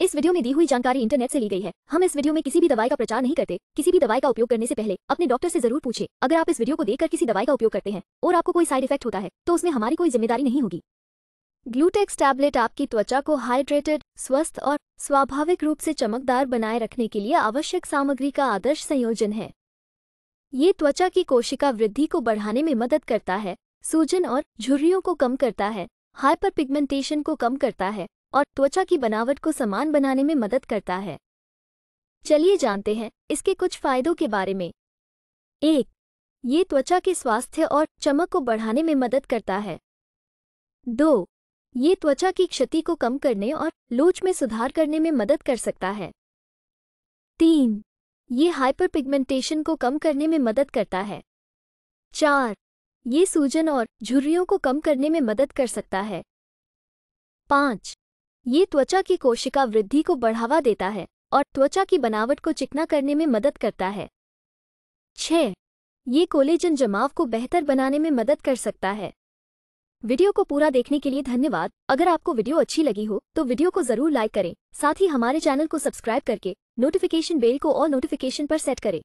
इस वीडियो में दी हुई जानकारी इंटरनेट से ली गई है हम इस वीडियो में किसी भी दवाई का प्रचार नहीं करते किसी भी दवाई का उपयोग करने से पहले अपने डॉक्टर से जरूर पूछे अगर आप इस वीडियो को देखकर किसी दवाई का उपयोग करते हैं और आपको कोई साइड इफेक्ट होता है तो उसमें हमारी कोई जिम्मेदारी नहीं होगी ग्लूटेक्स टैबलेट आपकी त्वचा को हाइड्रेटेड स्वस्थ और स्वाभाविक रूप से चमकदार बनाए रखने के लिए आवश्यक सामग्री का आदर्श संयोजन है ये त्वचा की कोशिका वृद्धि को बढ़ाने में मदद करता है सूजन और झुर्रियों को कम करता है हाइपर पिगमेंटेशन को कम करता है और त्वचा की बनावट को समान बनाने में मदद करता है चलिए जानते हैं इसके कुछ फायदों के बारे में एक ये त्वचा के स्वास्थ्य और चमक को बढ़ाने में मदद करता है दो ये त्वचा की क्षति को कम करने और लोच में सुधार करने में मदद कर सकता है तीन ये हाइपर पिगमेंटेशन को कम करने में मदद करता है चार ये सूजन और झुर्रियों को कम करने में मदद कर सकता है पाँच ये त्वचा की कोशिका वृद्धि को बढ़ावा देता है और त्वचा की बनावट को चिकना करने में मदद करता है छ ये कोलेजन जमाव को बेहतर बनाने में मदद कर सकता है वीडियो को पूरा देखने के लिए धन्यवाद अगर आपको वीडियो अच्छी लगी हो तो वीडियो को जरूर लाइक करें साथ ही हमारे चैनल को सब्सक्राइब करके नोटिफिकेशन बेल को और नोटिफिकेशन पर सेट करें